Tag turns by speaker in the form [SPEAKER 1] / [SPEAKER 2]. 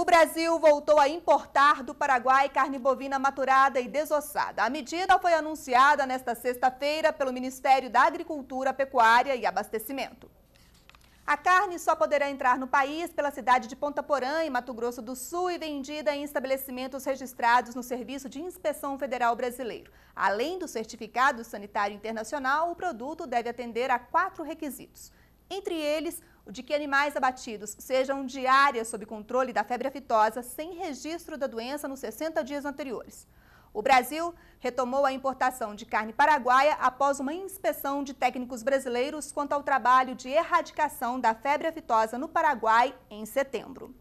[SPEAKER 1] O Brasil voltou a importar do Paraguai carne bovina maturada e desossada. A medida foi anunciada nesta sexta-feira pelo Ministério da Agricultura, Pecuária e Abastecimento. A carne só poderá entrar no país pela cidade de Ponta Porã, em Mato Grosso do Sul, e vendida em estabelecimentos registrados no Serviço de Inspeção Federal Brasileiro. Além do certificado sanitário internacional, o produto deve atender a quatro requisitos. Entre eles, de que animais abatidos sejam diárias sob controle da febre aftosa sem registro da doença nos 60 dias anteriores. O Brasil retomou a importação de carne paraguaia após uma inspeção de técnicos brasileiros quanto ao trabalho de erradicação da febre aftosa no Paraguai em setembro.